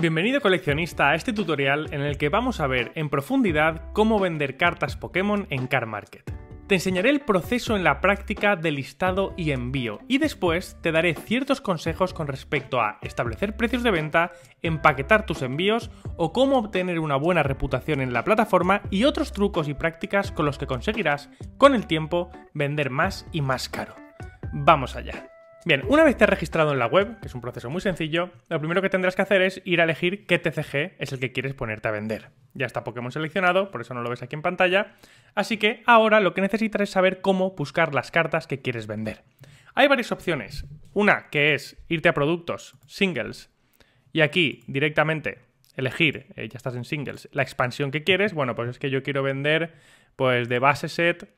Bienvenido coleccionista a este tutorial en el que vamos a ver en profundidad cómo vender cartas Pokémon en Car Market. Te enseñaré el proceso en la práctica de listado y envío y después te daré ciertos consejos con respecto a establecer precios de venta, empaquetar tus envíos o cómo obtener una buena reputación en la plataforma y otros trucos y prácticas con los que conseguirás, con el tiempo, vender más y más caro. ¡Vamos allá! Bien, una vez te has registrado en la web, que es un proceso muy sencillo, lo primero que tendrás que hacer es ir a elegir qué TCG es el que quieres ponerte a vender. Ya está Pokémon seleccionado, por eso no lo ves aquí en pantalla. Así que ahora lo que necesitas es saber cómo buscar las cartas que quieres vender. Hay varias opciones. Una que es irte a productos, singles, y aquí directamente elegir, eh, ya estás en singles, la expansión que quieres. Bueno, pues es que yo quiero vender pues de base set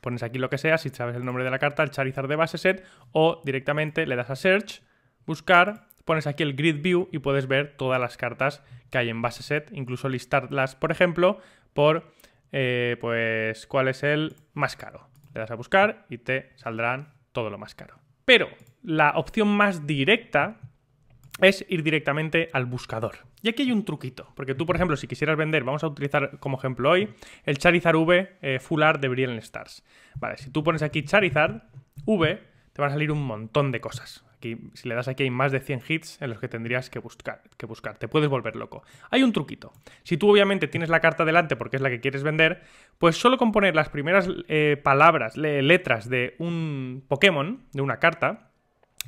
pones aquí lo que sea, si sabes el nombre de la carta, el Charizard de base set, o directamente le das a Search, buscar, pones aquí el Grid View y puedes ver todas las cartas que hay en base set, incluso listarlas, por ejemplo, por, eh, pues, cuál es el más caro. Le das a buscar y te saldrán todo lo más caro. Pero la opción más directa es ir directamente al buscador. Y aquí hay un truquito, porque tú, por ejemplo, si quisieras vender, vamos a utilizar como ejemplo hoy el Charizard V eh, Full Art de Brilliant Stars. Vale, si tú pones aquí Charizard V, te van a salir un montón de cosas. Aquí, si le das aquí, hay más de 100 hits en los que tendrías que buscar, que buscar. Te puedes volver loco. Hay un truquito. Si tú, obviamente, tienes la carta delante porque es la que quieres vender, pues solo con poner las primeras eh, palabras, letras de un Pokémon, de una carta,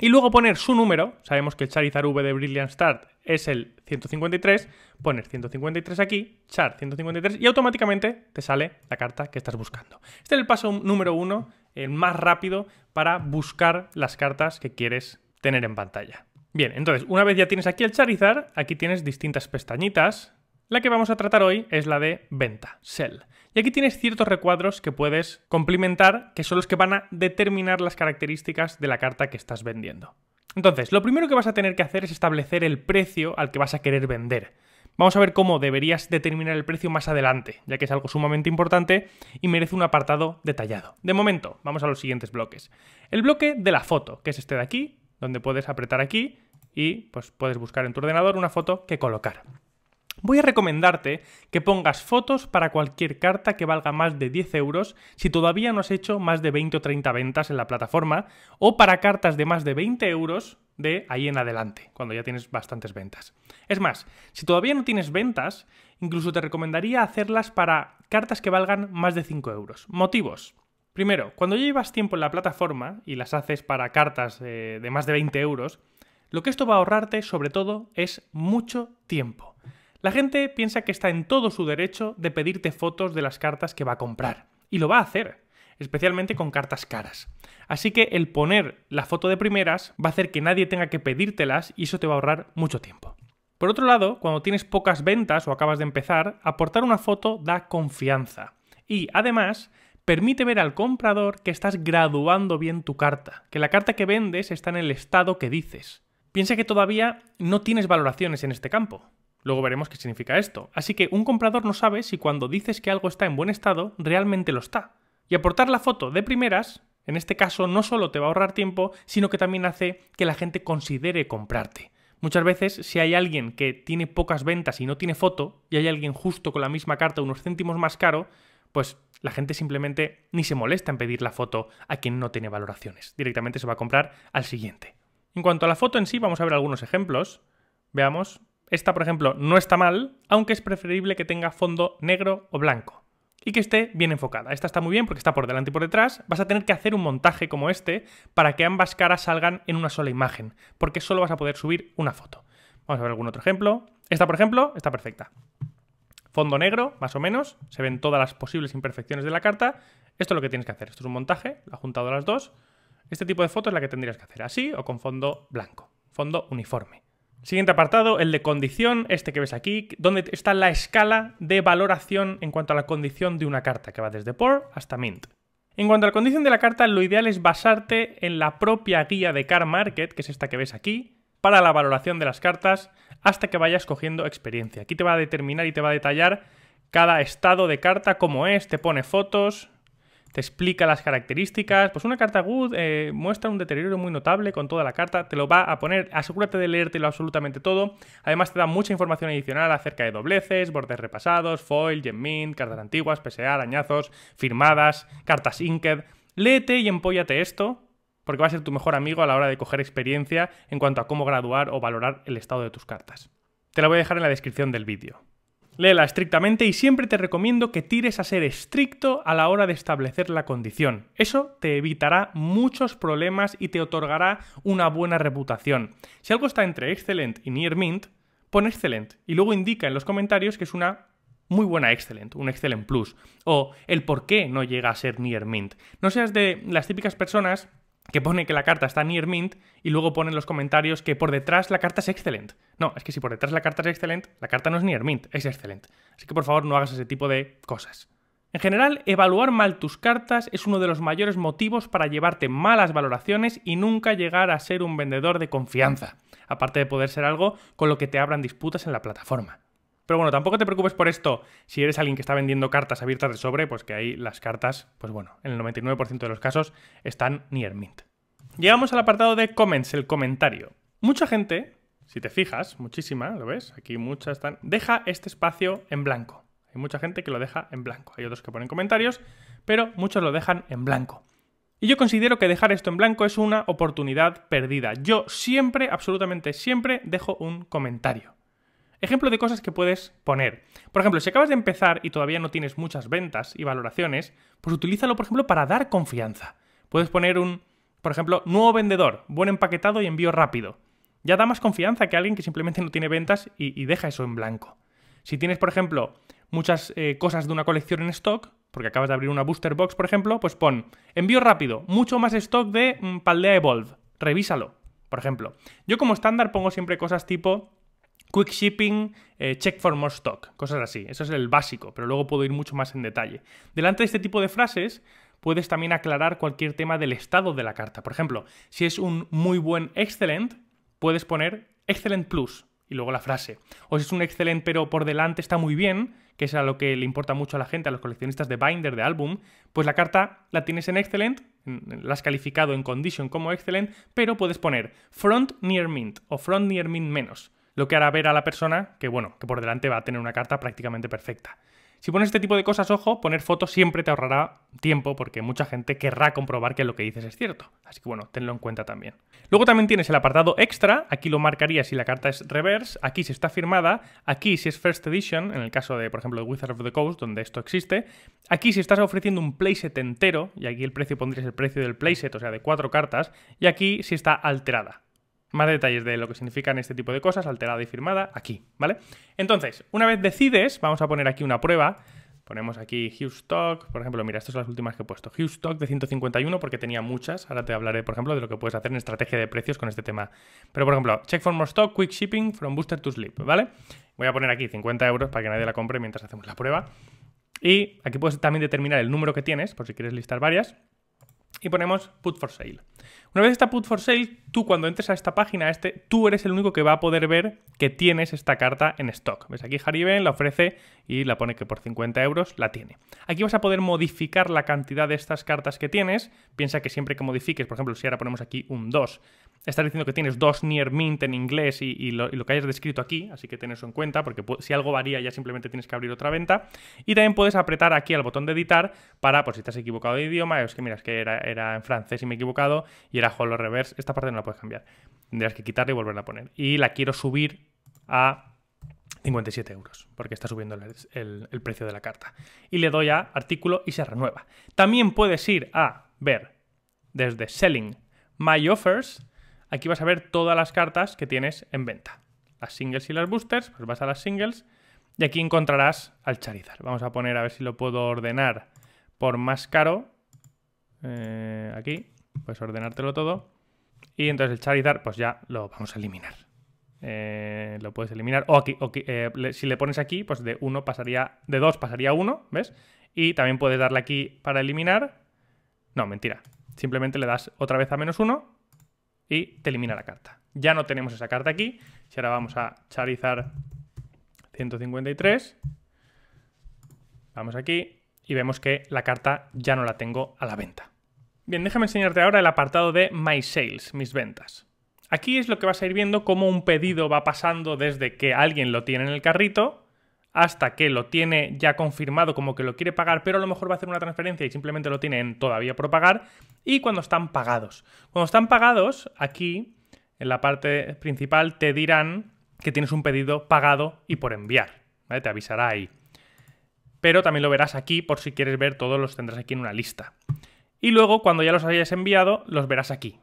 y luego poner su número, sabemos que el Charizard V de Brilliant Start es el 153, poner 153 aquí, char 153 y automáticamente te sale la carta que estás buscando. Este es el paso número uno, el más rápido para buscar las cartas que quieres tener en pantalla. Bien, entonces, una vez ya tienes aquí el Charizard, aquí tienes distintas pestañitas la que vamos a tratar hoy es la de venta, sell. Y aquí tienes ciertos recuadros que puedes complementar, que son los que van a determinar las características de la carta que estás vendiendo. Entonces, lo primero que vas a tener que hacer es establecer el precio al que vas a querer vender. Vamos a ver cómo deberías determinar el precio más adelante, ya que es algo sumamente importante y merece un apartado detallado. De momento, vamos a los siguientes bloques. El bloque de la foto, que es este de aquí, donde puedes apretar aquí y pues, puedes buscar en tu ordenador una foto que colocar. Voy a recomendarte que pongas fotos para cualquier carta que valga más de 10 euros si todavía no has hecho más de 20 o 30 ventas en la plataforma o para cartas de más de 20 euros de ahí en adelante, cuando ya tienes bastantes ventas. Es más, si todavía no tienes ventas, incluso te recomendaría hacerlas para cartas que valgan más de 5 euros. Motivos. Primero, cuando ya llevas tiempo en la plataforma y las haces para cartas eh, de más de 20 euros, lo que esto va a ahorrarte sobre todo es mucho tiempo. La gente piensa que está en todo su derecho de pedirte fotos de las cartas que va a comprar. Y lo va a hacer, especialmente con cartas caras. Así que el poner la foto de primeras va a hacer que nadie tenga que pedírtelas y eso te va a ahorrar mucho tiempo. Por otro lado, cuando tienes pocas ventas o acabas de empezar, aportar una foto da confianza. Y además, permite ver al comprador que estás graduando bien tu carta, que la carta que vendes está en el estado que dices. Piensa que todavía no tienes valoraciones en este campo. Luego veremos qué significa esto. Así que un comprador no sabe si cuando dices que algo está en buen estado, realmente lo está. Y aportar la foto de primeras, en este caso, no solo te va a ahorrar tiempo, sino que también hace que la gente considere comprarte. Muchas veces, si hay alguien que tiene pocas ventas y no tiene foto, y hay alguien justo con la misma carta unos céntimos más caro, pues la gente simplemente ni se molesta en pedir la foto a quien no tiene valoraciones. Directamente se va a comprar al siguiente. En cuanto a la foto en sí, vamos a ver algunos ejemplos. Veamos, esta, por ejemplo, no está mal, aunque es preferible que tenga fondo negro o blanco y que esté bien enfocada. Esta está muy bien porque está por delante y por detrás. Vas a tener que hacer un montaje como este para que ambas caras salgan en una sola imagen, porque solo vas a poder subir una foto. Vamos a ver algún otro ejemplo. Esta, por ejemplo, está perfecta. Fondo negro, más o menos, se ven todas las posibles imperfecciones de la carta. Esto es lo que tienes que hacer. Esto es un montaje, La ha juntado las dos. Este tipo de foto es la que tendrías que hacer, así o con fondo blanco, fondo uniforme. Siguiente apartado, el de condición, este que ves aquí, donde está la escala de valoración en cuanto a la condición de una carta, que va desde POR hasta mint. En cuanto a la condición de la carta, lo ideal es basarte en la propia guía de Car Market, que es esta que ves aquí, para la valoración de las cartas hasta que vayas cogiendo experiencia. Aquí te va a determinar y te va a detallar cada estado de carta, cómo es, te pone fotos, te explica las características. Pues una carta Good eh, muestra un deterioro muy notable con toda la carta, te lo va a poner, asegúrate de leértelo absolutamente todo. Además te da mucha información adicional acerca de dobleces, bordes repasados, foil, mint, cartas antiguas, PSA, arañazos, firmadas, cartas inked. Léete y empóllate esto, porque va a ser tu mejor amigo a la hora de coger experiencia en cuanto a cómo graduar o valorar el estado de tus cartas. Te la voy a dejar en la descripción del vídeo. Léela estrictamente y siempre te recomiendo que tires a ser estricto a la hora de establecer la condición. Eso te evitará muchos problemas y te otorgará una buena reputación. Si algo está entre excellent y near mint, pon excellent y luego indica en los comentarios que es una muy buena Excellent, un Excellent Plus, o el por qué no llega a ser Near Mint. No seas de las típicas personas que pone que la carta está near mint y luego pone en los comentarios que por detrás la carta es excelente. No, es que si por detrás la carta es excelente, la carta no es near mint, es excelente. Así que por favor no hagas ese tipo de cosas. En general, evaluar mal tus cartas es uno de los mayores motivos para llevarte malas valoraciones y nunca llegar a ser un vendedor de confianza, aparte de poder ser algo con lo que te abran disputas en la plataforma. Pero bueno, tampoco te preocupes por esto. Si eres alguien que está vendiendo cartas abiertas de sobre, pues que ahí las cartas, pues bueno, en el 99% de los casos están near mint. Llegamos al apartado de comments, el comentario. Mucha gente, si te fijas, muchísima, ¿lo ves? Aquí muchas están. Deja este espacio en blanco. Hay mucha gente que lo deja en blanco. Hay otros que ponen comentarios, pero muchos lo dejan en blanco. Y yo considero que dejar esto en blanco es una oportunidad perdida. Yo siempre, absolutamente siempre, dejo un comentario. Ejemplo de cosas que puedes poner. Por ejemplo, si acabas de empezar y todavía no tienes muchas ventas y valoraciones, pues utilízalo, por ejemplo, para dar confianza. Puedes poner un, por ejemplo, nuevo vendedor, buen empaquetado y envío rápido. Ya da más confianza que alguien que simplemente no tiene ventas y, deja eso en blanco. Si tienes, por ejemplo, muchas eh, cosas de una colección en stock, porque acabas de abrir una booster box, por ejemplo, pues pon envío rápido, mucho más stock de mm, Paldea Evolve. Revísalo, por ejemplo. Yo como estándar pongo siempre cosas tipo Quick Shipping, eh, Check for More Stock, cosas así. Eso es el básico, pero luego puedo ir mucho más en detalle. Delante de este tipo de frases, puedes también aclarar cualquier tema del estado de la carta. Por ejemplo, si es un muy buen excellent, puedes poner excellent plus y luego la frase. O si es un excellent pero por delante está muy bien, que es a lo que le importa mucho a la gente, a los coleccionistas de binder, de álbum, pues la carta la tienes en excellent, la has calificado en condition como excellent, pero puedes poner front near mint o front near mint menos lo que hará ver a la persona que, bueno, que por delante va a tener una carta prácticamente perfecta. Si pones este tipo de cosas, ojo, poner fotos siempre te ahorrará tiempo porque mucha gente querrá comprobar que lo que dices es cierto. Así que bueno, tenlo en cuenta también. Luego también tienes el apartado extra, aquí lo marcaría si la carta es reverse, aquí si está firmada, aquí si es first edition, en el caso de, por ejemplo, de Wizard of the Coast, donde esto existe, aquí si estás ofreciendo un playset entero, y aquí el precio pondrías el precio del playset, o sea, de cuatro cartas, y aquí si está alterada. Más detalles de lo que significan este tipo de cosas, alterada y firmada, aquí, ¿vale? Entonces, una vez decides, vamos a poner aquí una prueba. Ponemos aquí Stock, por ejemplo, mira, estas son las últimas que he puesto. Stock de 151 porque tenía muchas. Ahora te hablaré, por ejemplo, de lo que puedes hacer en estrategia de precios con este tema. Pero, por ejemplo, check for more stock, quick shipping from booster to sleep, ¿vale? Voy a poner aquí 50 euros para que nadie la compre mientras hacemos la prueba. Y aquí puedes también determinar el número que tienes, por si quieres listar varias. Y ponemos put for sale. Una vez está put for sale, tú cuando entres a esta página, este, tú eres el único que va a poder ver que tienes esta carta en stock. ¿Ves? Aquí Hariben la ofrece y la pone que por 50 euros la tiene. Aquí vas a poder modificar la cantidad de estas cartas que tienes. Piensa que siempre que modifiques, por ejemplo, si ahora ponemos aquí un 2, estás diciendo que tienes dos Near Mint en inglés y, lo, que hayas descrito aquí, así que ten eso en cuenta, porque si algo varía ya simplemente tienes que abrir otra venta. Y también puedes apretar aquí al botón de editar para, por pues, si has equivocado de idioma, es que miras que era, en francés y me he equivocado, y a Hollow Reverse, esta parte no la puedes cambiar. tendrás que quitarla y volverla a poner. Y la quiero subir a 57 euros, porque está subiendo el, precio de la carta. Y le doy a artículo y se renueva. También puedes ir a ver desde Selling My Offers. Aquí vas a ver todas las cartas que tienes en venta. Las singles y las boosters, pues vas a las singles y aquí encontrarás al Charizard. Vamos a poner a ver si lo puedo ordenar por más caro. Eh, aquí puedes ordenártelo todo. Y entonces el Charizard, pues ya lo vamos a eliminar. Eh, lo puedes eliminar. O aquí, eh, si le pones aquí, pues de uno pasaría. De 2 pasaría 1, ¿ves? Y también puedes darle aquí para eliminar. No, mentira. Simplemente le das otra vez a menos 1 y te elimina la carta. Ya no tenemos esa carta aquí. Si ahora vamos a Charizard 153, vamos aquí y vemos que la carta ya no la tengo a la venta. Bien, déjame enseñarte ahora el apartado de My Sales, mis ventas. Aquí es lo que vas a ir viendo cómo un pedido va pasando desde que alguien lo tiene en el carrito hasta que lo tiene ya confirmado como que lo quiere pagar, pero a lo mejor va a hacer una transferencia y simplemente lo tiene en todavía por pagar, y cuando están pagados. Cuando están pagados, aquí en la parte principal te dirán que tienes un pedido pagado y por enviar, Te avisará ahí. Pero también lo verás aquí por si quieres ver todos los tendrás aquí en una lista. Y luego, cuando ya los hayas enviado, los verás aquí.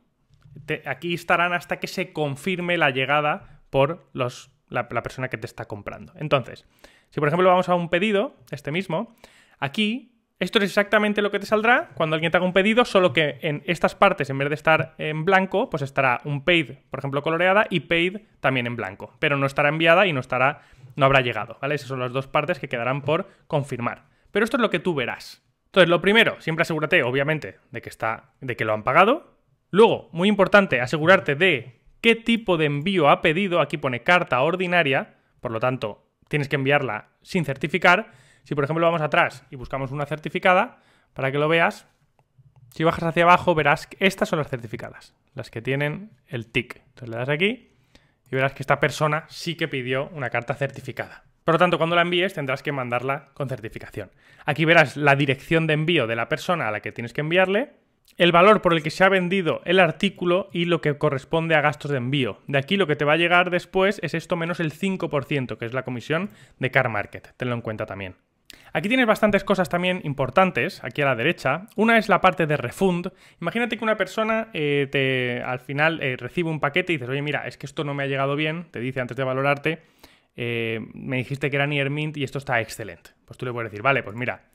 aquí estarán hasta que se confirme la llegada por la, persona que te está comprando. Entonces, si por ejemplo vamos a un pedido, este mismo, aquí esto es exactamente lo que te saldrá cuando alguien te haga un pedido, solo que en estas partes, en vez de estar en blanco, pues estará un paid, por ejemplo, coloreada y paid también en blanco, pero no estará enviada y no estará, no habrá llegado, ¿vale? Esas son las dos partes que quedarán por confirmar. Pero esto es lo que tú verás. Entonces, lo primero, siempre asegúrate, obviamente, de que, está, de que lo han pagado. Luego, muy importante, asegurarte de qué tipo de envío ha pedido. Aquí pone carta ordinaria, por lo tanto, tienes que enviarla sin certificar. Si, por ejemplo, vamos atrás y buscamos una certificada, para que lo veas, si bajas hacia abajo verás que estas son las certificadas, las que tienen el TIC. Entonces le das aquí y verás que esta persona sí que pidió una carta certificada. Por lo tanto, cuando la envíes tendrás que mandarla con certificación. Aquí verás la dirección de envío de la persona a la que tienes que enviarle, el valor por el que se ha vendido el artículo y lo que corresponde a gastos de envío. De aquí lo que te va a llegar después es esto menos el 5%, que es la comisión de Car Market. Tenlo en cuenta también. Aquí tienes bastantes cosas también importantes, aquí a la derecha. Una es la parte de refund. Imagínate que una persona eh, te, al final eh, recibe un paquete y dices, oye, mira, es que esto no me ha llegado bien, te dice antes de valorarte, eh, me dijiste que era mint y esto está excelente. Pues tú le puedes decir, vale, pues mira,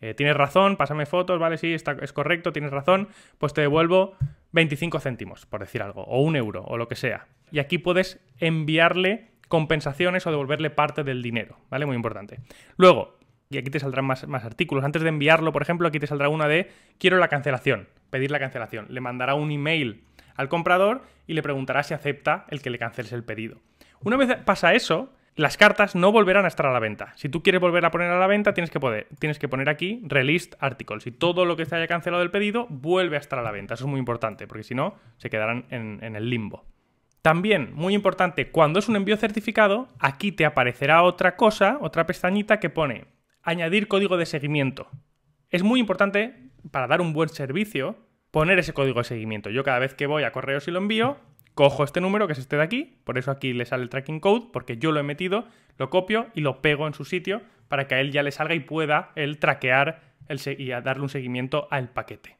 eh, tienes razón, pásame fotos, vale, sí, está, es correcto, tienes razón, pues te devuelvo 25 céntimos, por decir algo, o un euro, o lo que sea. Y aquí puedes enviarle compensaciones o devolverle parte del dinero, ¿vale? Muy importante. Luego, y aquí te saldrán más, más artículos, antes de enviarlo, por ejemplo, aquí te saldrá una de quiero la cancelación, pedir la cancelación. Le mandará un email al comprador y le preguntará si acepta el que le canceles el pedido. Una vez pasa eso, las cartas no volverán a estar a la venta. Si tú quieres volver a poner a la venta, tienes que, poder, tienes que poner aquí Relist Articles. Y todo lo que se haya cancelado el pedido vuelve a estar a la venta. Eso es muy importante, porque si no, se quedarán en, en el limbo. También, muy importante, cuando es un envío certificado, aquí te aparecerá otra cosa, otra pestañita que pone añadir código de seguimiento. Es muy importante, para dar un buen servicio, poner ese código de seguimiento. Yo cada vez que voy a correos y lo envío, cojo este número, que es este de aquí, por eso aquí le sale el tracking code, porque yo lo he metido, lo copio y lo pego en su sitio para que a él ya le salga y pueda él traquear y darle un seguimiento al paquete.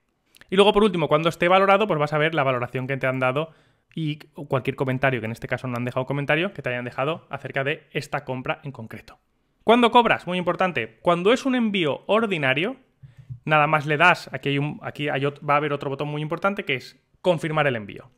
Y luego, por último, cuando esté valorado, pues vas a ver la valoración que te han dado y cualquier comentario, que en este caso no han dejado comentario, que te hayan dejado acerca de esta compra en concreto. ¿Cuándo cobras? Muy importante. Cuando es un envío ordinario, nada más le das, aquí, hay un, aquí va a haber otro botón muy importante que es confirmar el envío.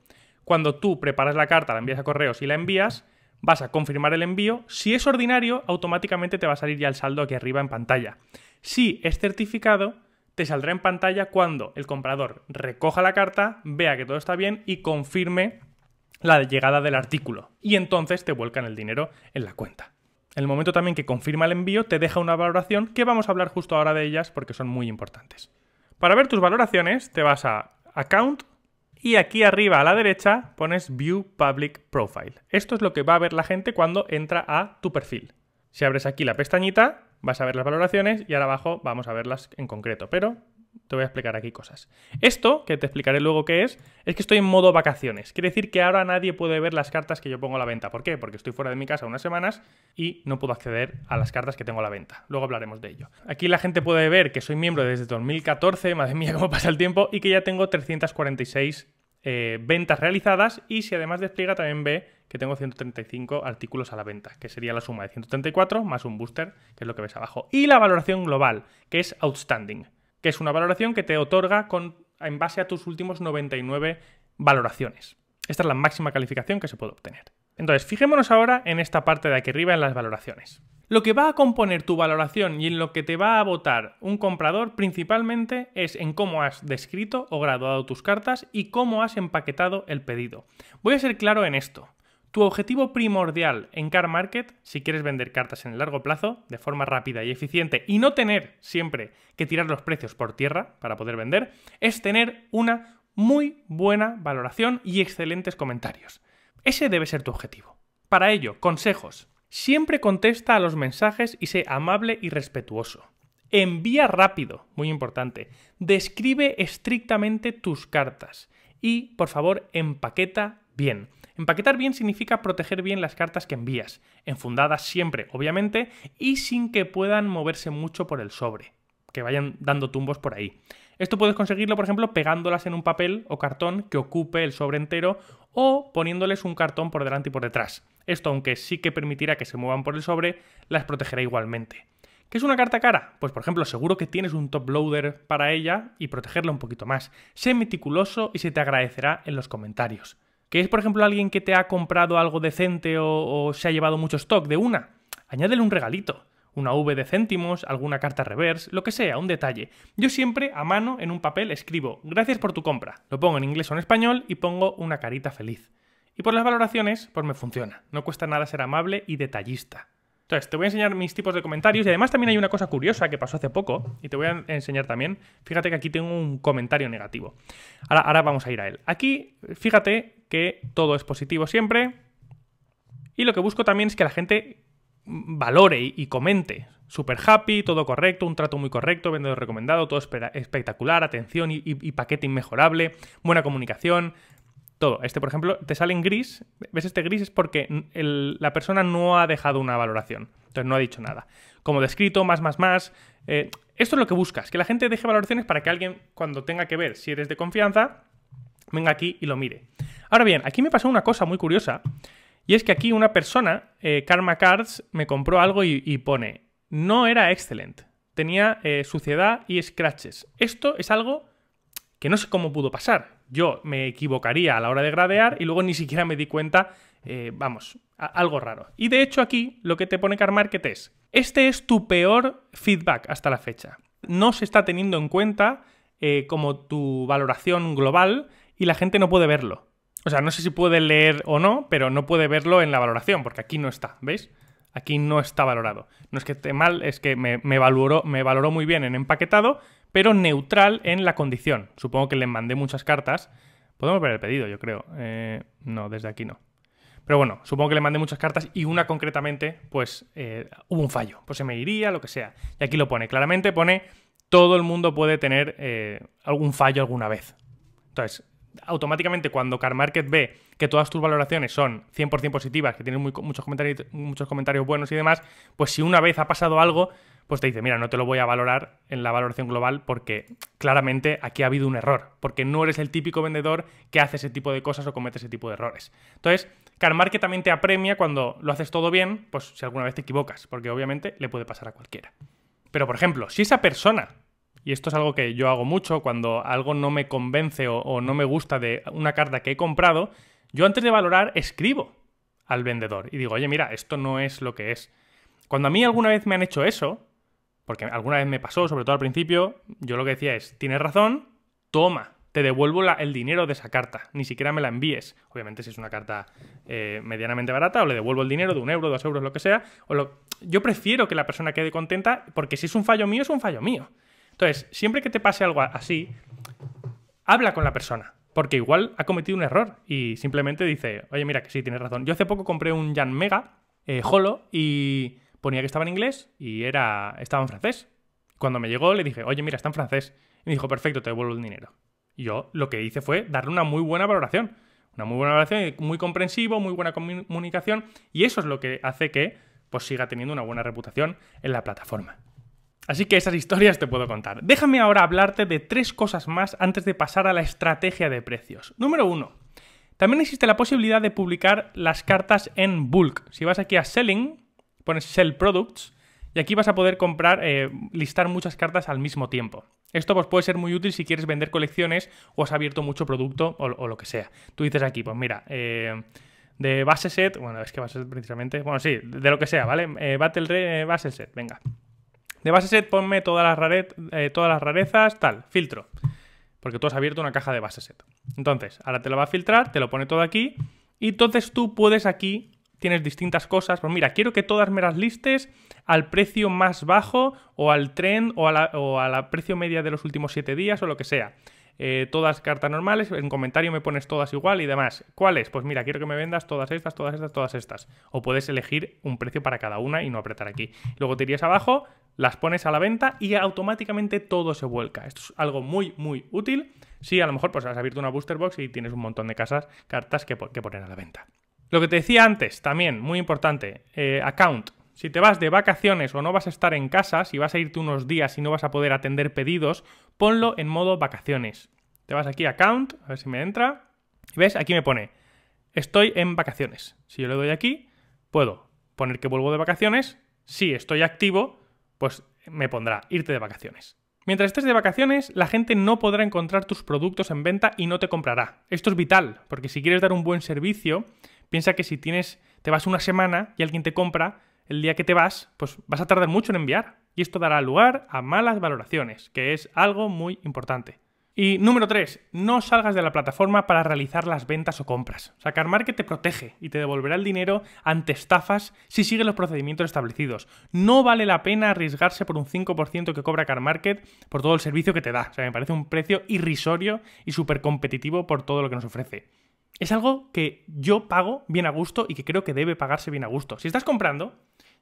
Cuando tú preparas la carta, la envías a correos y la envías, vas a confirmar el envío. Si es ordinario, automáticamente te va a salir ya el saldo aquí arriba en pantalla. Si es certificado, te saldrá en pantalla cuando el comprador recoja la carta, vea que todo está bien y confirme la llegada del artículo. Y entonces te vuelcan el dinero en la cuenta. En el momento también que confirma el envío, te deja una valoración que vamos a hablar justo ahora de ellas porque son muy importantes. Para ver tus valoraciones, te vas a Account, y aquí arriba a la derecha pones View Public Profile. Esto es lo que va a ver la gente cuando entra a tu perfil. Si abres aquí la pestañita, vas a ver las valoraciones y ahora abajo vamos a verlas en concreto, pero te voy a explicar aquí cosas. Esto, que te explicaré luego qué es, es que estoy en modo vacaciones. Quiere decir que ahora nadie puede ver las cartas que yo pongo a la venta. ¿Por qué? Porque estoy fuera de mi casa unas semanas y no puedo acceder a las cartas que tengo a la venta. Luego hablaremos de ello. Aquí la gente puede ver que soy miembro desde 2014, madre mía cómo pasa el tiempo, y que ya tengo 346 eh, ventas realizadas y si además despliega también ve que tengo 135 artículos a la venta, que sería la suma de 134 más un booster, que es lo que ves abajo. Y la valoración global, que es outstanding que es una valoración que te otorga en base a tus últimos 99 valoraciones. Esta es la máxima calificación que se puede obtener. Entonces, fijémonos ahora en esta parte de aquí arriba, en las valoraciones. Lo que va a componer tu valoración y en lo que te va a votar un comprador principalmente es en cómo has descrito o graduado tus cartas y cómo has empaquetado el pedido. Voy a ser claro en esto. Tu objetivo primordial en Car Market, si quieres vender cartas en el largo plazo, de forma rápida y eficiente, y no tener siempre que tirar los precios por tierra para poder vender, es tener una muy buena valoración y excelentes comentarios. Ese debe ser tu objetivo. Para ello, consejos. Siempre contesta a los mensajes y sé amable y respetuoso. Envía rápido, muy importante. Describe estrictamente tus cartas. Y, por favor, empaqueta bien. Empaquetar bien significa proteger bien las cartas que envías, enfundadas siempre, obviamente, y sin que puedan moverse mucho por el sobre, que vayan dando tumbos por ahí. Esto puedes conseguirlo, por ejemplo, pegándolas en un papel o cartón que ocupe el sobre entero o poniéndoles un cartón por delante y por detrás. Esto, aunque sí que permitirá que se muevan por el sobre, las protegerá igualmente. ¿Qué es una carta cara? Pues por ejemplo, seguro que tienes un top loader para ella y protegerla un poquito más. Sé meticuloso y se te agradecerá en los comentarios que es, por ejemplo, alguien que te ha comprado algo decente o, se ha llevado mucho stock de una, añádele un regalito. Una V de céntimos, alguna carta reverse, lo que sea, un detalle. Yo siempre a mano en un papel escribo gracias por tu compra. Lo pongo en inglés o en español y pongo una carita feliz. Y por las valoraciones, pues me funciona. No cuesta nada ser amable y detallista. Entonces, te voy a enseñar mis tipos de comentarios y además también hay una cosa curiosa que pasó hace poco y te voy a enseñar también. Fíjate que aquí tengo un comentario negativo. Ahora, vamos a ir a él. Aquí, fíjate que todo es positivo siempre y lo que busco también es que la gente valore y comente. Super happy, todo correcto, un trato muy correcto, vendedor recomendado, todo espectacular, atención y paquete inmejorable, buena comunicación, todo. Este, por ejemplo, te sale en gris. ¿Ves este gris? Es porque la persona no ha dejado una valoración. Entonces no ha dicho nada. Como descrito, más, más, más. Eh, esto es lo que buscas, que la gente deje valoraciones para que alguien, cuando tenga que ver si eres de confianza, venga aquí y lo mire. Ahora bien, aquí me pasó una cosa muy curiosa. Y es que aquí una persona, eh, Karma Cards, me compró algo y, pone, no era excelente. Tenía eh, suciedad y scratches. Esto es algo que no sé cómo pudo pasar yo me equivocaría a la hora de gradear y luego ni siquiera me di cuenta, eh, vamos, algo raro. Y de hecho aquí lo que te pone Market es, este es tu peor feedback hasta la fecha. No se está teniendo en cuenta eh, como tu valoración global y la gente no puede verlo. O sea, no sé si puede leer o no, pero no puede verlo en la valoración, porque aquí no está, ¿veis? Aquí no está valorado. No es que esté mal, es que me, valoró, me valoró muy bien en empaquetado, pero neutral en la condición. Supongo que le mandé muchas cartas. Podemos ver el pedido, yo creo. Eh, no, desde aquí no. Pero bueno, supongo que le mandé muchas cartas y una concretamente, pues eh, hubo un fallo. Pues se me iría, lo que sea. Y aquí lo pone. Claramente pone, todo el mundo puede tener eh, algún fallo alguna vez. Entonces, automáticamente cuando Car Market ve que todas tus valoraciones son 100% positivas, que tienes muchos, comentarios, muchos comentarios buenos y demás, pues si una vez ha pasado algo, pues te dice, mira, no te lo voy a valorar en la valoración global porque claramente aquí ha habido un error, porque no eres el típico vendedor que hace ese tipo de cosas o comete ese tipo de errores. Entonces, que también te apremia cuando lo haces todo bien, pues si alguna vez te equivocas, porque obviamente le puede pasar a cualquiera. Pero, por ejemplo, si esa persona, y esto es algo que yo hago mucho cuando algo no me convence o, o no me gusta de una carta que he comprado, yo antes de valorar escribo al vendedor y digo, oye, mira, esto no es lo que es. Cuando a mí alguna vez me han hecho eso, porque alguna vez me pasó, sobre todo al principio, yo lo que decía es, tienes razón, toma, te devuelvo la, el dinero de esa carta, ni siquiera me la envíes. Obviamente si es una carta eh, medianamente barata, o le devuelvo el dinero de un euro, dos euros, lo que sea. O lo... Yo prefiero que la persona quede contenta, porque si es un fallo mío, es un fallo mío. Entonces, siempre que te pase algo así, habla con la persona. Porque igual ha cometido un error y simplemente dice, oye, mira que sí, tienes razón. Yo hace poco compré un Jan Mega, eh, Holo, y ponía que estaba en inglés y era, estaba en francés. Cuando me llegó le dije, oye, mira, está en francés. Y me dijo, perfecto, te devuelvo el dinero. yo lo que hice fue darle una muy buena valoración. Una muy buena valoración, muy comprensivo, muy buena comunicación. Y eso es lo que hace que pues, siga teniendo una buena reputación en la plataforma. Así que esas historias te puedo contar. Déjame ahora hablarte de tres cosas más antes de pasar a la estrategia de precios. Número uno, también existe la posibilidad de publicar las cartas en bulk. Si vas aquí a Selling, pones Sell Products y aquí vas a poder comprar, eh, listar muchas cartas al mismo tiempo. Esto pues, puede ser muy útil si quieres vender colecciones o has abierto mucho producto o, lo que sea. Tú dices aquí, pues mira, eh, de base set, bueno, es que base set precisamente, bueno, sí, de lo que sea, ¿vale? Eh, battle base set, venga. De base set ponme todas las, rare todas las rarezas, tal, filtro. Porque tú has abierto una caja de base set. Entonces, ahora te lo va a filtrar, te lo pone todo aquí. Y entonces tú puedes aquí tienes distintas cosas. Pues mira, quiero que todas me las listes al precio más bajo o al tren o a la, precio media de los últimos 7 días o lo que sea. Eh, todas cartas normales, en comentario me pones todas igual y demás. ¿Cuáles? Pues mira, quiero que me vendas todas estas, todas estas, todas estas. O puedes elegir un precio para cada una y no apretar aquí. Luego te irías abajo, las pones a la venta y automáticamente todo se vuelca. Esto es algo muy, muy útil. Si sí, a lo mejor pues has abierto una booster box y tienes un montón de casas, cartas que, que poner a la venta. Lo que te decía antes, también, muy importante, eh, account. Si te vas de vacaciones o no vas a estar en casa, si vas a irte unos días y no vas a poder atender pedidos, ponlo en modo vacaciones. Te vas aquí a account, a ver si me entra. ¿Ves? Aquí me pone, estoy en vacaciones. Si yo le doy aquí, puedo poner que vuelvo de vacaciones. Si estoy activo, pues me pondrá irte de vacaciones. Mientras estés de vacaciones, la gente no podrá encontrar tus productos en venta y no te comprará. Esto es vital, porque si quieres dar un buen servicio, Piensa que si tienes, te vas una semana y alguien te compra, el día que te vas, pues vas a tardar mucho en enviar. Y esto dará lugar a malas valoraciones, que es algo muy importante. Y número 3, no salgas de la plataforma para realizar las ventas o compras. Sacar Market te protege y te devolverá el dinero ante estafas si sigues los procedimientos establecidos. No vale la pena arriesgarse por un 5% que cobra carmarket por todo el servicio que te da. O sea, me parece un precio irrisorio y súper competitivo por todo lo que nos ofrece es algo que yo pago bien a gusto y que creo que debe pagarse bien a gusto. Si estás comprando,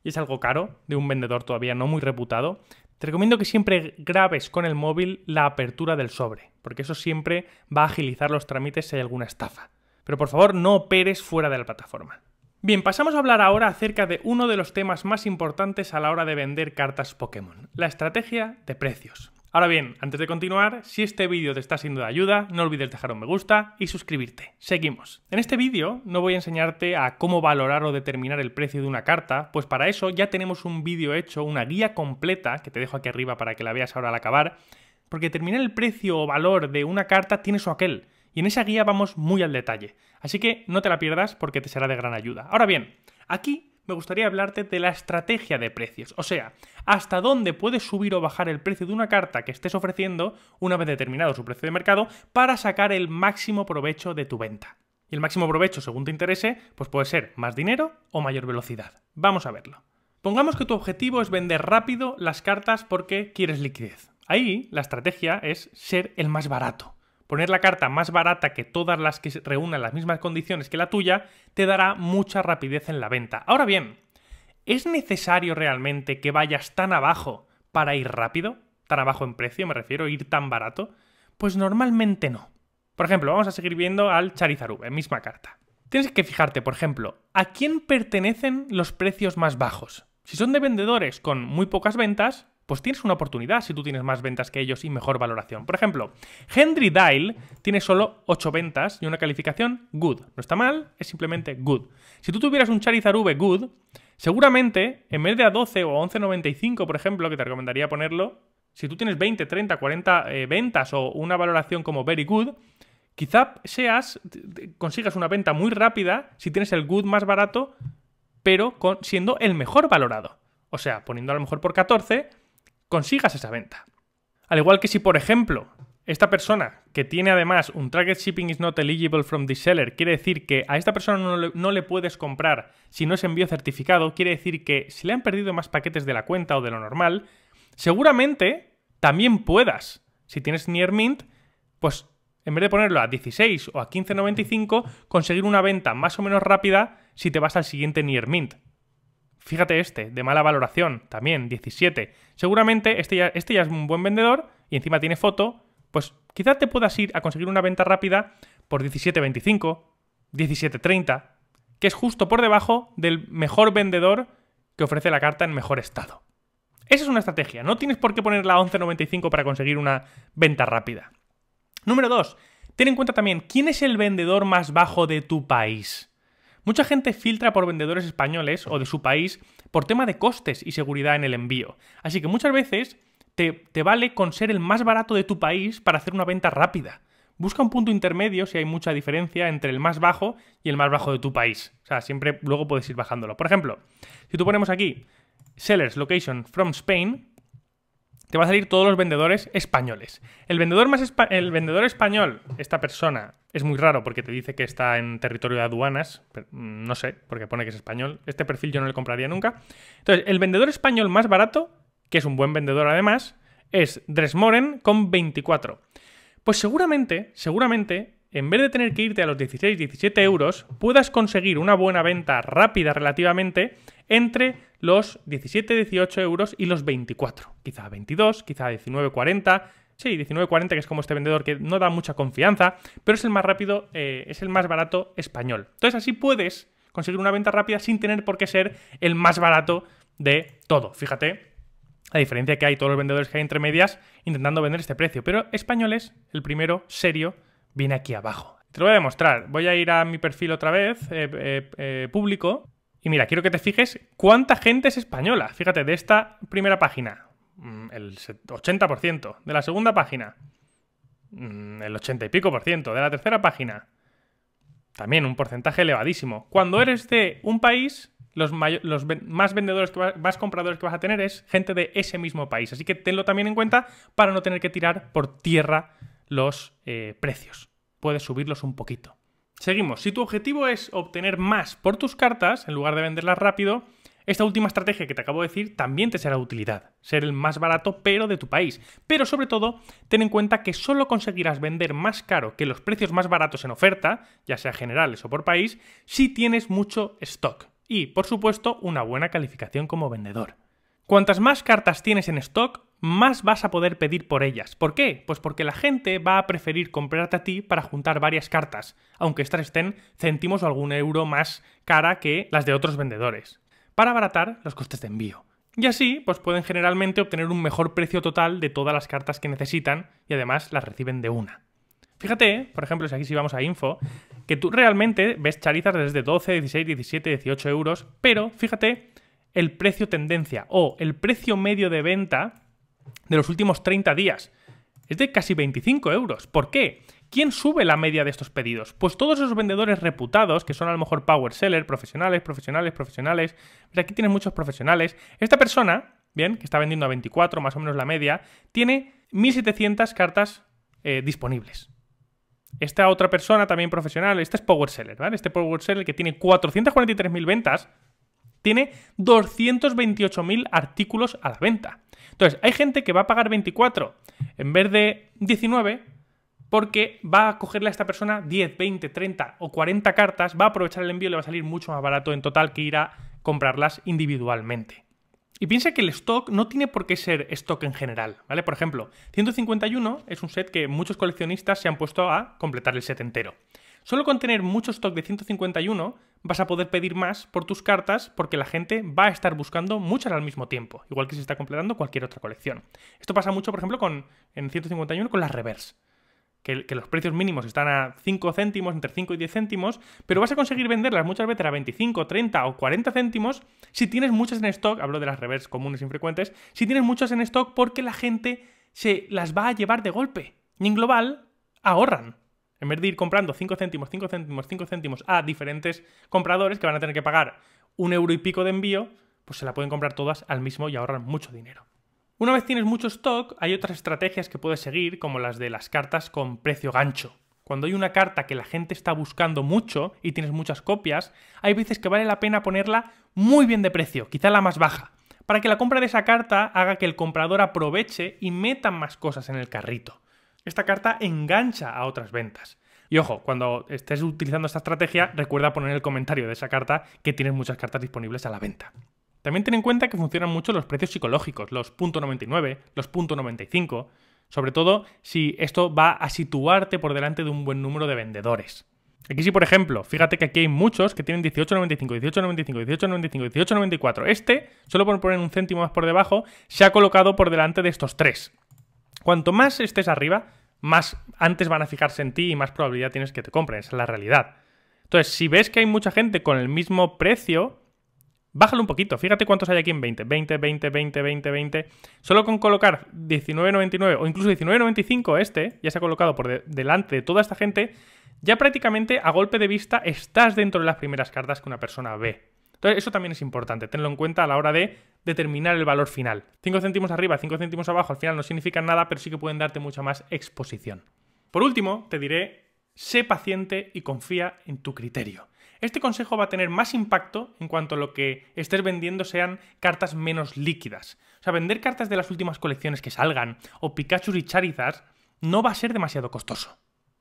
y es algo caro, de un vendedor todavía no muy reputado, te recomiendo que siempre grabes con el móvil la apertura del sobre, porque eso siempre va a agilizar los trámites si hay alguna estafa. Pero por favor, no operes fuera de la plataforma. Bien, pasamos a hablar ahora acerca de uno de los temas más importantes a la hora de vender cartas Pokémon, la estrategia de precios. Ahora bien, antes de continuar, si este vídeo te está siendo de ayuda, no olvides dejar un me gusta y suscribirte. Seguimos. En este vídeo no voy a enseñarte a cómo valorar o determinar el precio de una carta, pues para eso ya tenemos un vídeo hecho, una guía completa, que te dejo aquí arriba para que la veas ahora al acabar, porque determinar el precio o valor de una carta tiene su aquel, y en esa guía vamos muy al detalle. Así que no te la pierdas porque te será de gran ayuda. Ahora bien, aquí me gustaría hablarte de la estrategia de precios, o sea, hasta dónde puedes subir o bajar el precio de una carta que estés ofreciendo una vez determinado su precio de mercado para sacar el máximo provecho de tu venta. Y el máximo provecho, según te interese, pues puede ser más dinero o mayor velocidad. Vamos a verlo. Pongamos que tu objetivo es vender rápido las cartas porque quieres liquidez. Ahí la estrategia es ser el más barato. Poner la carta más barata que todas las que reúnan las mismas condiciones que la tuya te dará mucha rapidez en la venta. Ahora bien, ¿es necesario realmente que vayas tan abajo para ir rápido? ¿Tan abajo en precio me refiero? ¿Ir tan barato? Pues normalmente no. Por ejemplo, vamos a seguir viendo al Charizard misma carta. Tienes que fijarte, por ejemplo, a quién pertenecen los precios más bajos. Si son de vendedores con muy pocas ventas, pues tienes una oportunidad si tú tienes más ventas que ellos y mejor valoración. Por ejemplo, Henry Dial tiene solo 8 ventas y una calificación good. No está mal, es simplemente good. Si tú tuvieras un Charizard V good, seguramente en vez de a 12 o a 11.95, por ejemplo, que te recomendaría ponerlo, si tú tienes 20, 30, 40 ventas o una valoración como very good, quizá seas consigas una venta muy rápida si tienes el good más barato, pero siendo el mejor valorado. O sea, poniendo a lo mejor por 14, consigas esa venta. Al igual que si, por ejemplo, esta persona que tiene además un target shipping is not eligible from the seller, quiere decir que a esta persona no le, no le, puedes comprar si no es envío certificado, quiere decir que si le han perdido más paquetes de la cuenta o de lo normal, seguramente también puedas, si tienes Near Mint, pues en vez de ponerlo a 16 o a 15.95, conseguir una venta más o menos rápida si te vas al siguiente Near Mint. Fíjate este, de mala valoración, también 17. Seguramente este ya, este ya es un buen vendedor y encima tiene foto, pues quizás te puedas ir a conseguir una venta rápida por 17.25, 17.30, que es justo por debajo del mejor vendedor que ofrece la carta en mejor estado. Esa es una estrategia, no tienes por qué ponerla a 11.95 para conseguir una venta rápida. Número 2. Ten en cuenta también quién es el vendedor más bajo de tu país. Mucha gente filtra por vendedores españoles o de su país por tema de costes y seguridad en el envío. Así que muchas veces te, vale con ser el más barato de tu país para hacer una venta rápida. Busca un punto intermedio si hay mucha diferencia entre el más bajo y el más bajo de tu país. O sea, siempre luego puedes ir bajándolo. Por ejemplo, si tú ponemos aquí Sellers Location from Spain, te va a salir todos los vendedores españoles. El vendedor, más el vendedor español, esta persona, es muy raro porque te dice que está en territorio de aduanas, mm, no sé, porque pone que es español. Este perfil yo no le compraría nunca. Entonces, el vendedor español más barato, que es un buen vendedor además, es Dresmoren con 24. Pues seguramente, seguramente, en vez de tener que irte a los 16, 17 euros, puedas conseguir una buena venta rápida relativamente entre los 17, 18 euros y los 24. Quizá 22, quizá 19-40, Sí, 19-40 que es como este vendedor que no da mucha confianza, pero es el más rápido, eh, es el más barato español. Entonces así puedes conseguir una venta rápida sin tener por qué ser el más barato de todo. Fíjate la diferencia que hay todos los vendedores que hay entre medias intentando vender este precio. Pero español es el primero serio, viene aquí abajo. Te lo voy a demostrar. Voy a ir a mi perfil otra vez, eh, eh, público, y mira, quiero que te fijes cuánta gente es española. Fíjate, de esta primera página, mm, el 80%. De la segunda página, mm, el 80 y pico por ciento. De la tercera página, también un porcentaje elevadísimo. Cuando eres de un país, los, más vendedores, que más compradores que vas a tener es gente de ese mismo país. Así que tenlo también en cuenta para no tener que tirar por tierra los eh, precios. Puedes subirlos un poquito. Seguimos. Si tu objetivo es obtener más por tus cartas, en lugar de venderlas rápido, esta última estrategia que te acabo de decir también te será de utilidad. Ser el más barato pero de tu país. Pero sobre todo, ten en cuenta que solo conseguirás vender más caro que los precios más baratos en oferta, ya sea generales o por país, si tienes mucho stock. Y, por supuesto, una buena calificación como vendedor. Cuantas más cartas tienes en stock, más vas a poder pedir por ellas. ¿Por qué? Pues porque la gente va a preferir comprarte a ti para juntar varias cartas, aunque estas estén céntimos o algún euro más cara que las de otros vendedores, para abaratar los costes de envío. Y así, pues pueden generalmente obtener un mejor precio total de todas las cartas que necesitan y además las reciben de una. Fíjate, por ejemplo, si aquí si vamos a info, que tú realmente ves charizas desde 12, 16, 17, 18 euros, pero fíjate el precio tendencia o el precio medio de venta de los últimos 30 días. Es de casi 25 euros. ¿Por qué? ¿Quién sube la media de estos pedidos? Pues todos esos vendedores reputados, que son a lo mejor power seller, profesionales, profesionales, profesionales. aquí tienes muchos profesionales. Esta persona, bien, que está vendiendo a 24, más o menos la media, tiene 1700 cartas eh, disponibles. Esta otra persona, también profesional, este es power seller, ¿vale? Este power seller que tiene 443.000 ventas, tiene 228.000 artículos a la venta. Entonces, hay gente que va a pagar 24 en vez de 19 porque va a cogerle a esta persona 10, 20, 30 o 40 cartas, va a aprovechar el envío y le va a salir mucho más barato en total que ir a comprarlas individualmente. Y piensa que el stock no tiene por qué ser stock en general, ¿vale? Por ejemplo, 151 es un set que muchos coleccionistas se han puesto a completar el set entero. Solo con tener mucho stock de 151 vas a poder pedir más por tus cartas porque la gente va a estar buscando muchas al mismo tiempo, igual que se está completando cualquier otra colección. Esto pasa mucho, por ejemplo, con, en 151 con las reverse. Que, los precios mínimos están a 5 céntimos, entre 5 y 10 céntimos, pero vas a conseguir venderlas muchas veces a 25, 30 o 40 céntimos si tienes muchas en stock, hablo de las reverse comunes y e infrecuentes, si tienes muchas en stock porque la gente se las va a llevar de golpe. Y en global ahorran. En vez de ir comprando 5 céntimos, 5 céntimos, 5 céntimos a diferentes compradores que van a tener que pagar un euro y pico de envío, pues se la pueden comprar todas al mismo y ahorran mucho dinero. Una vez tienes mucho stock, hay otras estrategias que puedes seguir, como las de las cartas con precio gancho. Cuando hay una carta que la gente está buscando mucho y tienes muchas copias, hay veces que vale la pena ponerla muy bien de precio, quizá la más baja, para que la compra de esa carta haga que el comprador aproveche y meta más cosas en el carrito. Esta carta engancha a otras ventas. Y ojo, cuando estés utilizando esta estrategia, recuerda poner en el comentario de esa carta que tienes muchas cartas disponibles a la venta. También ten en cuenta que funcionan mucho los precios psicológicos, los .99, los .95, sobre todo si esto va a situarte por delante de un buen número de vendedores. Aquí sí, por ejemplo, fíjate que aquí hay muchos que tienen 18.95, 18.95, 18.95, 18.94. Este, solo por poner un céntimo más por debajo, se ha colocado por delante de estos tres. Cuanto más estés arriba, más antes van a fijarse en ti y más probabilidad tienes que te compren. Esa es la realidad. Entonces, si ves que hay mucha gente con el mismo precio, bájalo un poquito. Fíjate cuántos hay aquí en 20. 20, 20, 20, 20, 20. Solo con colocar 19.99 o incluso 19.95 este, ya se ha colocado por delante de toda esta gente, ya prácticamente a golpe de vista estás dentro de las primeras cartas que una persona ve. Entonces, eso también es importante, tenlo en cuenta a la hora de determinar el valor final. 5 céntimos arriba, 5 céntimos abajo, al final no significan nada, pero sí que pueden darte mucha más exposición. Por último, te diré, sé paciente y confía en tu criterio. Este consejo va a tener más impacto en cuanto a lo que estés vendiendo sean cartas menos líquidas. O sea, vender cartas de las últimas colecciones que salgan o Pikachu y charizas no va a ser demasiado costoso.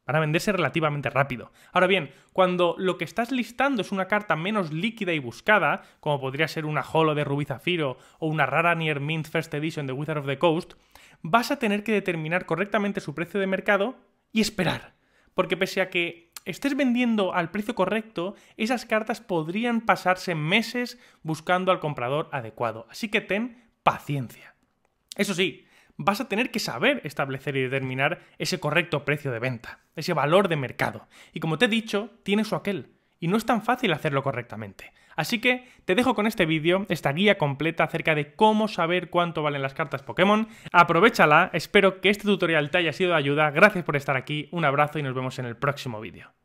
Van a venderse relativamente rápido. Ahora bien, cuando lo que estás listando es una carta menos líquida y buscada, como podría ser una Holo de Rubí Zafiro o una rara Near Mint First Edition de Wizard of the Coast, vas a tener que determinar correctamente su precio de mercado y esperar. Porque pese a que estés vendiendo al precio correcto, esas cartas podrían pasarse meses buscando al comprador adecuado. Así que ten paciencia. Eso sí, vas a tener que saber establecer y determinar ese correcto precio de venta, ese valor de mercado. Y como te he dicho, tiene su aquel, y no es tan fácil hacerlo correctamente. Así que te dejo con este vídeo, esta guía completa acerca de cómo saber cuánto valen las cartas Pokémon. Aprovechala, espero que este tutorial te haya sido de ayuda, gracias por estar aquí, un abrazo y nos vemos en el próximo vídeo.